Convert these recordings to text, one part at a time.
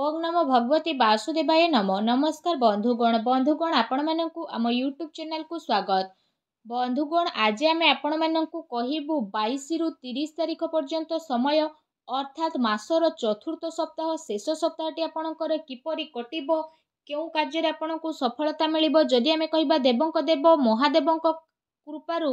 ଓଂ ନମ ଭଗବତୀ ବାସୁଦେବାୟ ନମ ନମସ୍କାର ବନ୍ଧୁଗଣ ବନ୍ଧୁଗଣ ଆପଣମାନଙ୍କୁ ଆମ ୟୁଟ୍ୟୁବ୍ ଚ୍ୟାନେଲ୍କୁ ସ୍ୱାଗତ ବନ୍ଧୁଗଣ ଆଜି ଆମେ ଆପଣମାନଙ୍କୁ କହିବୁ ବାଇଶରୁ ତିରିଶ ତାରିଖ ପର୍ଯ୍ୟନ୍ତ ସମୟ ଅର୍ଥାତ୍ ମାସର ଚତୁର୍ଥ ସପ୍ତାହ ଶେଷ ସପ୍ତାହଟି ଆପଣଙ୍କର କିପରି କଟିବ କେଉଁ କାର୍ଯ୍ୟରେ ଆପଣଙ୍କୁ ସଫଳତା ମିଳିବ ଯଦି ଆମେ କହିବା ଦେବଙ୍କ ଦେବ ମହାଦେବଙ୍କ କୃପାରୁ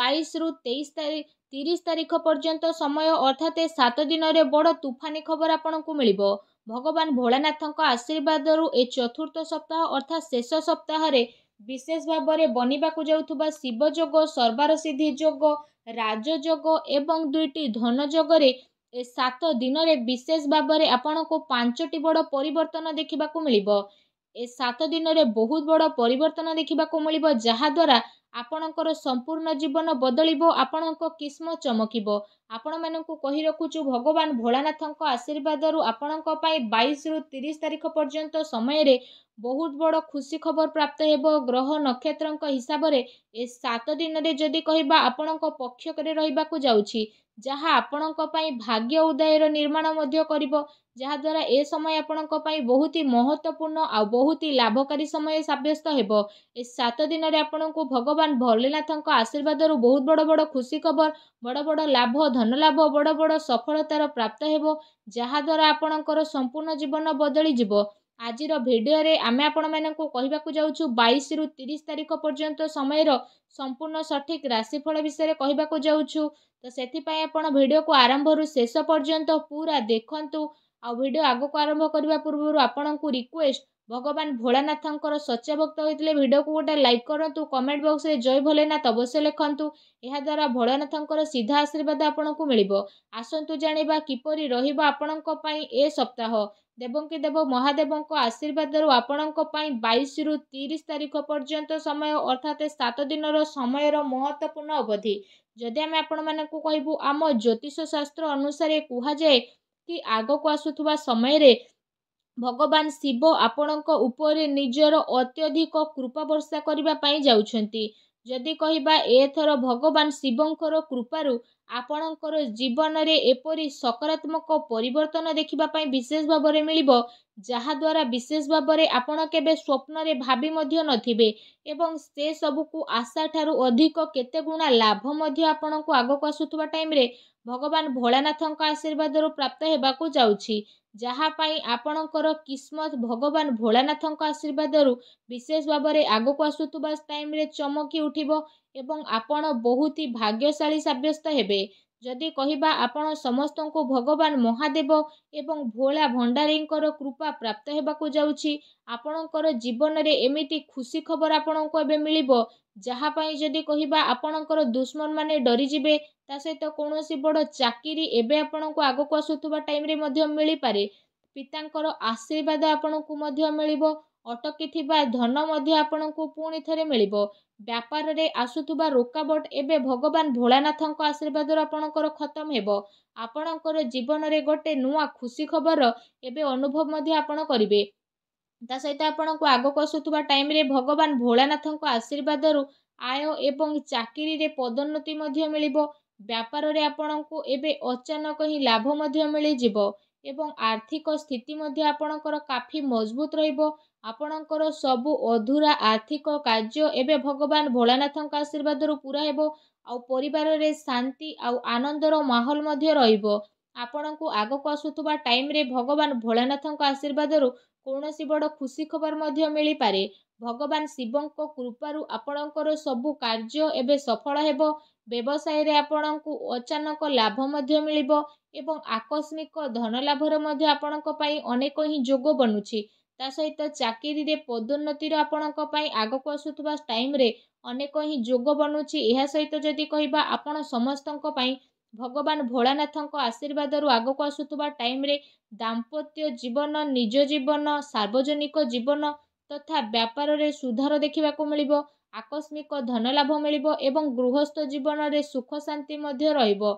ବାଇଶରୁ ତେଇଶ ତିରିଶ ତାରିଖ ପର୍ଯ୍ୟନ୍ତ ସମୟ ଅର୍ଥାତ୍ ସାତ ଦିନରେ ବଡ଼ ତୁଫାନୀ ଖବର ଆପଣଙ୍କୁ ମିଳିବ ଭଗବାନ ଭୋଳାନାଥଙ୍କ ଆଶୀର୍ବାଦରୁ ଏ ଚତୁର୍ଥ ସପ୍ତାହ ଅର୍ଥାତ୍ ଶେଷ ସପ୍ତାହରେ ବିଶେଷ ଭାବରେ ବନିବାକୁ ଯାଉଥିବା ଶିବଯୋଗ ସର୍ବାରସିଦ୍ଧି ଯୋଗ ରାଜଯୋଗ ଏବଂ ଦୁଇଟି ଧନଯୋଗରେ ଏ ସାତ ଦିନରେ ବିଶେଷ ଭାବରେ ଆପଣଙ୍କୁ ପାଞ୍ଚଟି ବଡ଼ ପରିବର୍ତ୍ତନ ଦେଖିବାକୁ ମିଳିବ ଏ ସାତ ଦିନରେ ବହୁତ ବଡ଼ ପରିବର୍ତ୍ତନ ଦେଖିବାକୁ ମିଳିବ ଯାହାଦ୍ୱାରା ଆପଣଙ୍କର ସମ୍ପୂର୍ଣ୍ଣ ଜୀବନ ବଦଳିବ ଆପଣଙ୍କ କିସ୍ମ ଚମକିବ ଆପଣମାନଙ୍କୁ କହି ରଖୁଛୁ ଭଗବାନ ଭୋଳାନାଥଙ୍କ ଆଶୀର୍ବାଦରୁ ଆପଣଙ୍କ ପାଇଁ ବାଇଶରୁ ତିରିଶ ତାରିଖ ପର୍ଯ୍ୟନ୍ତ ସମୟରେ ବହୁତ ବଡ଼ ଖୁସି ଖବର ପ୍ରାପ୍ତ ହେବ ଗ୍ରହ ନକ୍ଷତ୍ରଙ୍କ ହିସାବରେ ଏ ସାତ ଦିନରେ ଯଦି କହିବା ଆପଣଙ୍କ ପକ୍ଷକରେ ରହିବାକୁ ଯାଉଛି ଯାହା ଆପଣଙ୍କ ପାଇଁ ଭାଗ୍ୟ ଉଦୟର ନିର୍ମାଣ ମଧ୍ୟ କରିବ ଯାହାଦ୍ୱାରା ଏ ସମୟ ଆପଣଙ୍କ ପାଇଁ ବହୁତ ହି ମହତ୍ଵପୂର୍ଣ୍ଣ ଆଉ ବହୁତ ହି ଲାଭକାରୀ ସମୟ ସାବ୍ୟସ୍ତ ହେବ ଏ ସାତ ଦିନରେ ଆପଣଙ୍କୁ ଭଗବାନ ଭୋଲେନାଥଙ୍କ ଆଶୀର୍ବାଦରୁ ବହୁତ ବଡ଼ ବଡ଼ ଖୁସି ଖବର ବଡ଼ ବଡ଼ ଲାଭ ଧନଲାଭ ବଡ଼ ବଡ଼ ସଫଳତାର ପ୍ରାପ୍ତ ହେବ ଯାହାଦ୍ୱାରା ଆପଣଙ୍କର ସମ୍ପୂର୍ଣ୍ଣ ଜୀବନ ବଦଳିଯିବ ଆଜିର ଭିଡ଼ିଓରେ ଆମେ ଆପଣମାନଙ୍କୁ କହିବାକୁ ଯାଉଛୁ ବାଇଶରୁ ତିରିଶ ତାରିଖ ପର୍ଯ୍ୟନ୍ତ ସମୟର ସମ୍ପୂର୍ଣ୍ଣ ସଠିକ୍ ରାଶିଫଳ ବିଷୟରେ କହିବାକୁ ଯାଉଛୁ ତ ସେଥିପାଇଁ ଆପଣ ଭିଡ଼ିଓକୁ ଆରମ୍ଭରୁ ଶେଷ ପର୍ଯ୍ୟନ୍ତ ପୁରା ଦେଖନ୍ତୁ ଆଉ ଭିଡ଼ିଓ ଆଗକୁ ଆରମ୍ଭ କରିବା ପୂର୍ବରୁ ଆପଣଙ୍କୁ ରିକ୍ୱେଷ୍ଟ ଭଗବାନ ଭୋଳାନାଥଙ୍କର ସଚ୍ଚା ଭକ୍ତ ହୋଇଥିଲେ ଭିଡ଼ିଓକୁ ଗୋଟେ ଲାଇକ୍ କରନ୍ତୁ କମେଣ୍ଟ ବକ୍ସରେ ଜୟ ଭୋଲେନାଥ ଅବଶ୍ୟ ଲେଖନ୍ତୁ ଏହାଦ୍ୱାରା ଭୋଳାନାଥଙ୍କର ସିଧା ଆଶୀର୍ବାଦ ଆପଣଙ୍କୁ ମିଳିବ ଆସନ୍ତୁ ଜାଣିବା କିପରି ରହିବ ଆପଣଙ୍କ ପାଇଁ ଏ ସପ୍ତାହ ଦେବଙ୍କୀ ଦେବ ମହାଦେବଙ୍କ ଆଶୀର୍ବାଦରୁ ଆପଣଙ୍କ ପାଇଁ ବାଇଶରୁ ତିରିଶ ତାରିଖ ପର୍ଯ୍ୟନ୍ତ ସମୟ ଅର୍ଥାତ୍ ସାତ ଦିନର ସମୟର ମହତ୍ତ୍ୱପୂର୍ଣ୍ଣ ଅବଧି ଯଦି ଆମେ ଆପଣମାନଙ୍କୁ କହିବୁ ଆମ ଜ୍ୟୋତିଷ ଶାସ୍ତ୍ର ଅନୁସାରେ କୁହାଯାଏ କି ଆଗକୁ ଆସୁଥିବା ସମୟରେ ଭଗବାନ ଶିବ ଆପଣଙ୍କ ଉପରେ ନିଜର ଅତ୍ୟଧିକ କୃପା ବର୍ଷା କରିବା ପାଇଁ ଯାଉଛନ୍ତି ଯଦି କହିବା ଏଥର ଭଗବାନ ଶିବଙ୍କର କୃପାରୁ ଆପଣଙ୍କର ଜୀବନରେ ଏପରି ସକାରାତ୍ମକ ପରିବର୍ତ୍ତନ ଦେଖିବା ପାଇଁ ବିଶେଷ ଭାବରେ ମିଳିବ ଯାହାଦ୍ୱାରା ବିଶେଷ ଭାବରେ ଆପଣ କେବେ ସ୍ୱପ୍ନରେ ଭାବି ମଧ୍ୟ ନଥିବେ ଏବଂ ସେ ସବୁକୁ ଆଶାଠାରୁ ଅଧିକ କେତେ ଗୁଣା ଲାଭ ମଧ୍ୟ ଆପଣଙ୍କୁ ଆଗକୁ ଆସୁଥିବା ଟାଇମ୍ରେ ଭଗବାନ ଭୋଳାନାଥଙ୍କ ଆଶୀର୍ବାଦରୁ ପ୍ରାପ୍ତ ହେବାକୁ ଯାଉଛି ଯାହା ପାଇଁ ଆପଣଙ୍କର କିସ୍ମତ ଭଗବାନ ଭୋଳାନାଥଙ୍କ ଆଶୀର୍ବାଦରୁ ବିଶେଷ ଭାବରେ ଆଗକୁ ଆସୁଥିବା ଟାଇମ୍ରେ ଚମକି ଉଠିବ ଏବଂ ଆପଣ ବହୁତ ହି ଭାଗ୍ୟଶାଳୀ ସାବ୍ୟସ୍ତ ହେବେ ଯଦି କହିବା ଆପଣ ସମସ୍ତଙ୍କୁ ଭଗବାନ ମହାଦେବ ଏବଂ ଭୋଳା ଭଣ୍ଡାରୀଙ୍କର କୃପା ପ୍ରାପ୍ତ ହେବାକୁ ଯାଉଛି ଆପଣଙ୍କର ଜୀବନରେ ଏମିତି ଖୁସି ଖବର ଆପଣଙ୍କୁ ଏବେ ମିଳିବ ଯାହା ପାଇଁ ଯଦି କହିବା ଆପଣଙ୍କର ଦୁଶ୍ମନମାନେ ଡରିଯିବେ ତା ସହିତ କୌଣସି ବଡ଼ ଚାକିରି ଏବେ ଆପଣଙ୍କୁ ଆଗକୁ ଆସୁଥିବା ଟାଇମ୍ରେ ମଧ୍ୟ ମିଳିପାରେ ପିତାଙ୍କର ଆଶୀର୍ବାଦ ଆପଣଙ୍କୁ ମଧ୍ୟ ମିଳିବ ଅଟକିଥିବା ଧନ ମଧ୍ୟ ଆପଣଙ୍କୁ ପୁଣି ଥରେ ମିଳିବ ବ୍ୟାପାରରେ ଆସୁଥିବା ରୋକାବଟ ଏବେ ଭଗବାନ ଭୋଳାନାଥଙ୍କ ଆଶୀର୍ବାଦରୁ ଆପଣଙ୍କର ଖତମ ହେବ ଆପଣଙ୍କର ଜୀବନରେ ଗୋଟେ ନୂଆ ଖୁସି ଖବର ଏବେ ଅନୁଭବ ମଧ୍ୟ ଆପଣ କରିବେ ତା ସହିତ ଆପଣଙ୍କୁ ଆଗକୁ ଆସୁଥିବା ଟାଇମ୍ରେ ଭଗବାନ ଭୋଳାନାଥଙ୍କ ଆଶୀର୍ବାଦରୁ ଆୟ ଏବଂ ଚାକିରିରେ ପଦୋନ୍ନତି ମଧ୍ୟ ମିଳିବ ବ୍ୟାପାରରେ ଆପଣଙ୍କୁ ଏବେ ଅଚାନକ ହିଁ ଲାଭ ମଧ୍ୟ ମିଳିଯିବ ଏବଂ ଆର୍ଥିକ ସ୍ଥିତି ମଧ୍ୟ ଆପଣଙ୍କର କାଫି ମଜବୁତ ରହିବ ଆପଣଙ୍କର ସବୁ ଅଧୁରା ଆର୍ଥିକ କାର୍ଯ୍ୟ ଏବେ ଭଗବାନ ଭୋଳାନାଥଙ୍କ ଆଶୀର୍ବାଦରୁ ପୁରା ହେବ ଆଉ ପରିବାରରେ ଶାନ୍ତି ଆଉ ଆନନ୍ଦର ମାହୋଲ ମଧ୍ୟ ରହିବ ଆପଣଙ୍କୁ ଆଗକୁ ଆସୁଥିବା ଟାଇମ୍ରେ ଭଗବାନ ଭୋଳାନାଥଙ୍କ ଆଶୀର୍ବାଦରୁ କୌଣସି ବଡ଼ ଖୁସି ଖବର ମଧ୍ୟ ମିଳିପାରେ ଭଗବାନ ଶିବଙ୍କ କୃପାରୁ ଆପଣଙ୍କର ସବୁ କାର୍ଯ୍ୟ ଏବେ ସଫଳ ହେବ ବ୍ୟବସାୟରେ ଆପଣଙ୍କୁ ଅଚାନକ ଲାଭ ମଧ୍ୟ ମିଳିବ ଏବଂ ଆକସ୍ମିକ ଧନଲାଭର ମଧ୍ୟ ଆପଣଙ୍କ ପାଇଁ ଅନେକ ହିଁ ଯୋଗ ବନୁଛି ତା ସହିତ ଚାକିରିରେ ପଦୋନ୍ନତିର ଆପଣଙ୍କ ପାଇଁ ଆଗକୁ ଆସୁଥିବା ଟାଇମରେ ଅନେକ ହିଁ ଯୋଗ ବନୁଛି ଏହା ସହିତ ଯଦି କହିବା ଆପଣ ସମସ୍ତଙ୍କ ପାଇଁ ଭଗବାନ ଭୋଳାନାଥଙ୍କ ଆଶୀର୍ବାଦରୁ ଆଗକୁ ଆସୁଥିବା ଟାଇମ୍ରେ ଦାମ୍ପତ୍ୟ ଜୀବନ ନିଜ ଜୀବନ ସାର୍ବଜନିକ ଜୀବନ ତଥା ବ୍ୟାପାରରେ ସୁଧାର ଦେଖିବାକୁ ମିଳିବ ଆକସ୍ମିକ ଧନଲାଭ ମିଳିବ ଏବଂ ଗୃହସ୍ଥ ଜୀବନରେ ସୁଖ ଶାନ୍ତି ମଧ୍ୟ ରହିବ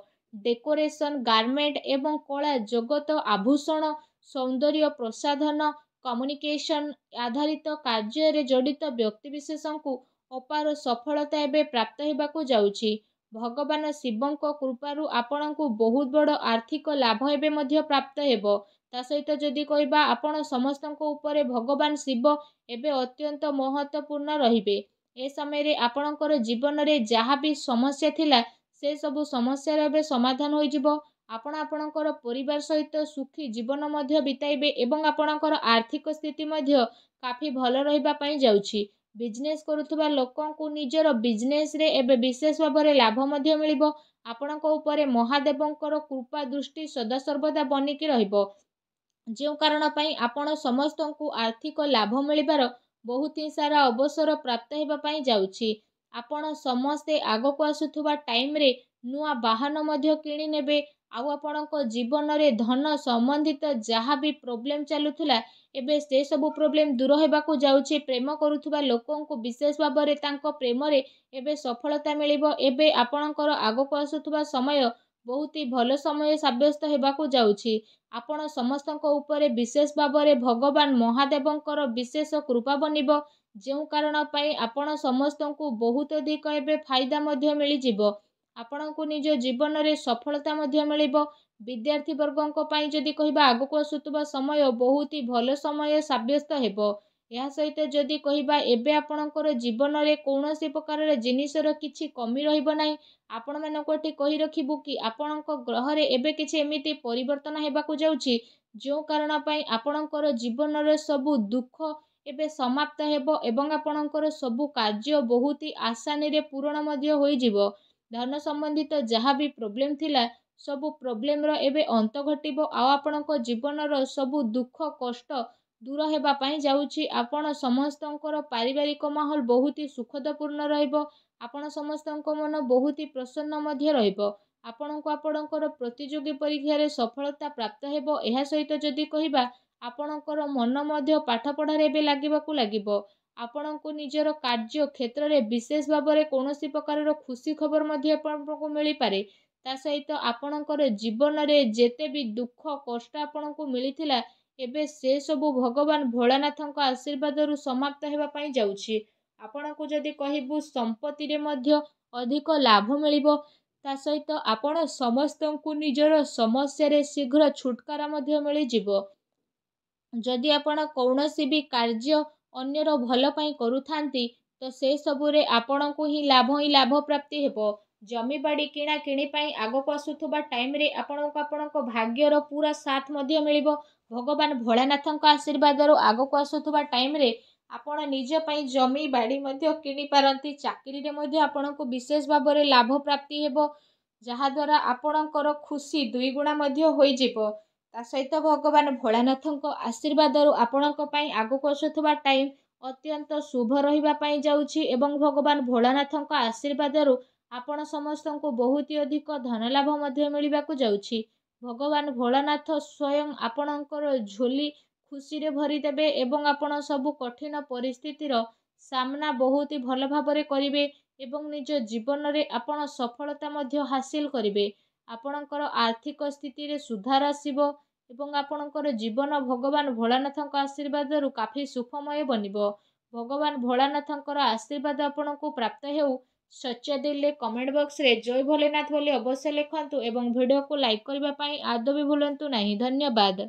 ଡେକୋରେସନ୍ ଗାର୍ମେଣ୍ଟ ଏବଂ କଳା ଜଗତ ଆଭୂଷଣ ସୌନ୍ଦର୍ଯ୍ୟ ପ୍ରସାଧନ କମ୍ୟୁନିକେସନ୍ ଆଧାରିତ କାର୍ଯ୍ୟରେ ଜଡ଼ିତ ବ୍ୟକ୍ତିବିଶେଷଙ୍କୁ ଅପାର ସଫଳତା ଏବେ ପ୍ରାପ୍ତ ହେବାକୁ ଯାଉଛି ଭଗବାନ ଶିବଙ୍କ କୃପାରୁ ଆପଣଙ୍କୁ ବହୁତ ବଡ଼ ଆର୍ଥିକ ଲାଭ ଏବେ ମଧ୍ୟ ପ୍ରାପ୍ତ ହେବ ତା ସହିତ ଯଦି କହିବା ଆପଣ ସମସ୍ତଙ୍କ ଉପରେ ଭଗବାନ ଶିବ ଏବେ ଅତ୍ୟନ୍ତ ମହତ୍ୱପୂର୍ଣ୍ଣ ରହିବେ ଏ ସମୟରେ ଆପଣଙ୍କର ଜୀବନରେ ଯାହା ବି ସମସ୍ୟା ଥିଲା ସେସବୁ ସମସ୍ୟାର ଏବେ ସମାଧାନ ହୋଇଯିବ ଆପଣ ଆପଣଙ୍କର ପରିବାର ସହିତ ସୁଖୀ ଜୀବନ ମଧ୍ୟ ବିତାଇବେ ଏବଂ ଆପଣଙ୍କର ଆର୍ଥିକ ସ୍ଥିତି ମଧ୍ୟ କାଫି ଭଲ ରହିବା ପାଇଁ ଯାଉଛି ବିଜନେସ୍ କରୁଥିବା ଲୋକଙ୍କୁ ନିଜର ବିଜନେସ୍ରେ ଏବେ ବିଶେଷ ଭାବରେ ଲାଭ ମଧ୍ୟ ମିଳିବ ଆପଣଙ୍କ ଉପରେ ମହାଦେବଙ୍କର କୃପା ଦୃଷ୍ଟି ସଦାସର୍ବଦା ବନିକି ରହିବ ଯେଉଁ କାରଣ ପାଇଁ ଆପଣ ସମସ୍ତଙ୍କୁ ଆର୍ଥିକ ଲାଭ ମିଳିବାର ବହୁତ ହିଁ ସାରା ଅବସର ପ୍ରାପ୍ତ ହେବା ପାଇଁ ଯାଉଛି ଆପଣ ସମସ୍ତେ ଆଗକୁ ଆସୁଥିବା ଟାଇମରେ ନୂଆ ବାହନ ମଧ୍ୟ କିଣିନେବେ ଆଉ ଆପଣଙ୍କ ଜୀବନରେ ଧନ ସମ୍ବନ୍ଧିତ ଯାହା ବି ପ୍ରୋବ୍ଲେମ୍ ଚାଲୁଥିଲା ଏବେ ସେସବୁ ପ୍ରୋବ୍ଲେମ୍ ଦୂର ହେବାକୁ ଯାଉଛି ପ୍ରେମ କରୁଥିବା ଲୋକଙ୍କୁ ବିଶେଷ ଭାବରେ ତାଙ୍କ ପ୍ରେମରେ ଏବେ ସଫଳତା ମିଳିବ ଏବେ ଆପଣଙ୍କର ଆଗକୁ ଆସୁଥିବା ସମୟ ବହୁତ ଭଲ ସମୟ ସାବ୍ୟସ୍ତ ହେବାକୁ ଯାଉଛି ଆପଣ ସମସ୍ତଙ୍କ ଉପରେ ବିଶେଷ ଭାବରେ ଭଗବାନ ମହାଦେବଙ୍କର ବିଶେଷ କୃପା ବନିବ ଯେଉଁ କାରଣ ପାଇଁ ଆପଣ ସମସ୍ତଙ୍କୁ ବହୁତ ଅଧିକ ଏବେ ଫାଇଦା ମଧ୍ୟ ମିଳିଯିବ ଆପଣଙ୍କୁ ନିଜ ଜୀବନରେ ସଫଳତା ମଧ୍ୟ ମିଳିବ ବିଦ୍ୟାର୍ଥୀ ବର୍ଗଙ୍କ ପାଇଁ ଯଦି କହିବା ଆଗକୁ ଆସୁଥିବା ସମୟ ବହୁତ ଭଲ ସମୟ ସାବ୍ୟସ୍ତ ହେବ ଏହା ସହିତ ଯଦି କହିବା ଏବେ ଆପଣଙ୍କର ଜୀବନରେ କୌଣସି ପ୍ରକାରର ଜିନିଷର କିଛି କମି ରହିବ ନାହିଁ ଆପଣମାନଙ୍କୁ ଏଠି କହି ରଖିବୁ କି ଆପଣଙ୍କ ଗ୍ରହରେ ଏବେ କିଛି ଏମିତି ପରିବର୍ତ୍ତନ ହେବାକୁ ଯାଉଛି ଯେଉଁ କାରଣ ପାଇଁ ଆପଣଙ୍କର ଜୀବନର ସବୁ ଦୁଃଖ ଏବେ ସମାପ୍ତ ହେବ ଏବଂ ଆପଣଙ୍କର ସବୁ କାର୍ଯ୍ୟ ବହୁତ ହି ଆସାନୀରେ ପୂରଣ ମଧ୍ୟ ହୋଇଯିବ ଧନ ସମ୍ବନ୍ଧିତ ଯାହା ବି ପ୍ରୋବ୍ଲେମ୍ ଥିଲା ସବୁ ପ୍ରୋବ୍ଲେମ୍ର ଏବେ ଅନ୍ତ ଘଟିବ ଆଉ ଆପଣଙ୍କ ଜୀବନର ସବୁ ଦୁଃଖ କଷ୍ଟ ଦୂର ହେବା ପାଇଁ ଯାଉଛି ଆପଣ ସମସ୍ତଙ୍କର ପାରିବାରିକ ମାହୋଲ ବହୁତ ସୁଖଦପୂର୍ଣ୍ଣ ରହିବ ଆପଣ ସମସ୍ତଙ୍କ ମନ ବହୁତ ପ୍ରସନ୍ନ ମଧ୍ୟ ରହିବ ଆପଣଙ୍କୁ ଆପଣଙ୍କର ପ୍ରତିଯୋଗୀ ପରୀକ୍ଷାରେ ସଫଳତା ପ୍ରାପ୍ତ ହେବ ଏହା ସହିତ ଯଦି କହିବା ଆପଣଙ୍କର ମନ ମଧ୍ୟ ପାଠପଢ଼ାରେ ଏବେ ଲାଗିବାକୁ ଲାଗିବ ଆପଣଙ୍କୁ ନିଜର କାର୍ଯ୍ୟ କ୍ଷେତ୍ରରେ ବିଶେଷ ଭାବରେ କୌଣସି ପ୍ରକାରର ଖୁସି ଖବର ମଧ୍ୟ ଆପଣଙ୍କୁ ମିଳିପାରେ ତା ସହିତ ଆପଣଙ୍କର ଜୀବନରେ ଯେତେ ବି ଦୁଃଖ କଷ୍ଟ ଆପଣଙ୍କୁ ମିଳିଥିଲା ଏବେ ସେସବୁ ଭଗବାନ ଭୋଳାନାଥଙ୍କ ଆଶୀର୍ବାଦରୁ ସମାପ୍ତ ହେବା ପାଇଁ ଯାଉଛି ଆପଣଙ୍କୁ ଯଦି କହିବୁ ସମ୍ପତ୍ତିରେ ମଧ୍ୟ ଅଧିକ ଲାଭ ମିଳିବ ତା ସହିତ ଆପଣ ସମସ୍ତଙ୍କୁ ନିଜର ସମସ୍ୟାରେ ଶୀଘ୍ର ଛୁଟକାରା ମଧ୍ୟ ମିଳିଯିବ ଯଦି ଆପଣ କୌଣସି ବି କାର୍ଯ୍ୟ ଅନ୍ୟର ଭଲ ପାଇଁ କରୁଥାନ୍ତି ତ ସେସବୁରେ ଆପଣଙ୍କୁ ହିଁ ଲାଭ ହିଁ ଲାଭ ପ୍ରାପ୍ତି ହେବ ଜମିବାଡ଼ି କିଣାକିଣି ପାଇଁ ଆଗକୁ ଆସୁଥିବା ଟାଇମ୍ରେ ଆପଣଙ୍କୁ ଆପଣଙ୍କ ଭାଗ୍ୟର ପୁରା ସାଥ ମଧ୍ୟ ମିଳିବ ଭଗବାନ ଭୋଳାନାଥଙ୍କ ଆଶୀର୍ବାଦରୁ ଆଗକୁ ଆସୁଥିବା ଟାଇମ୍ରେ ଆପଣ ନିଜ ପାଇଁ ଜମି ବାଡ଼ି ମଧ୍ୟ କିଣିପାରନ୍ତି ଚାକିରିରେ ମଧ୍ୟ ଆପଣଙ୍କୁ ବିଶେଷ ଭାବରେ ଲାଭ ପ୍ରାପ୍ତି ହେବ ଯାହାଦ୍ୱାରା ଆପଣଙ୍କର ଖୁସି ଦୁଇଗୁଣା ମଧ୍ୟ ହୋଇଯିବ ତା ସହିତ ଭଗବାନ ଭୋଳାନାଥଙ୍କ ଆଶୀର୍ବାଦରୁ ଆପଣଙ୍କ ପାଇଁ ଆଗକୁ ଆସୁଥିବା ଟାଇମ୍ ଅତ୍ୟନ୍ତ ଶୁଭ ରହିବା ପାଇଁ ଯାଉଛି ଏବଂ ଭଗବାନ ଭୋଳାନାଥଙ୍କ ଆଶୀର୍ବାଦରୁ ଆପଣ ସମସ୍ତଙ୍କୁ ବହୁତ ଅଧିକ ଧନଲାଭ ମଧ୍ୟ ମିଳିବାକୁ ଯାଉଛି ଭଗବାନ ଭୋଳାନାଥ ସ୍ୱୟଂ ଆପଣଙ୍କର ଝୋଲି ଖୁସିରେ ଭରିଦେବେ ଏବଂ ଆପଣ ସବୁ କଠିନ ପରିସ୍ଥିତିର ସାମ୍ନା ବହୁତ ଭଲ ଭାବରେ କରିବେ ଏବଂ ନିଜ ଜୀବନରେ ଆପଣ ସଫଳତା ମଧ୍ୟ ହାସିଲ କରିବେ ଆପଣଙ୍କର ଆର୍ଥିକ ସ୍ଥିତିରେ ସୁଧାର ଆସିବ ଏବଂ ଆପଣଙ୍କର ଜୀବନ ଭଗବାନ ଭୋଳାନାଥଙ୍କ ଆଶୀର୍ବାଦରୁ କାଫି ସୁଖମୟ ବନିବ ଭଗବାନ ଭୋଳାନାଥଙ୍କର ଆଶୀର୍ବାଦ ଆପଣଙ୍କୁ ପ୍ରାପ୍ତ ହେଉ ସଚ୍ଚା ଦେଲେ କମେଣ୍ଟ ବକ୍ସରେ ଜୟ ଭୋଲେନାଥ ବୋଲି ଅବଶ୍ୟ ଲେଖନ୍ତୁ ଏବଂ ଭିଡ଼ିଓକୁ ଲାଇକ୍ କରିବା ପାଇଁ ଆଦୌ ବି ଭୁଲନ୍ତୁ ନାହିଁ ଧନ୍ୟବାଦ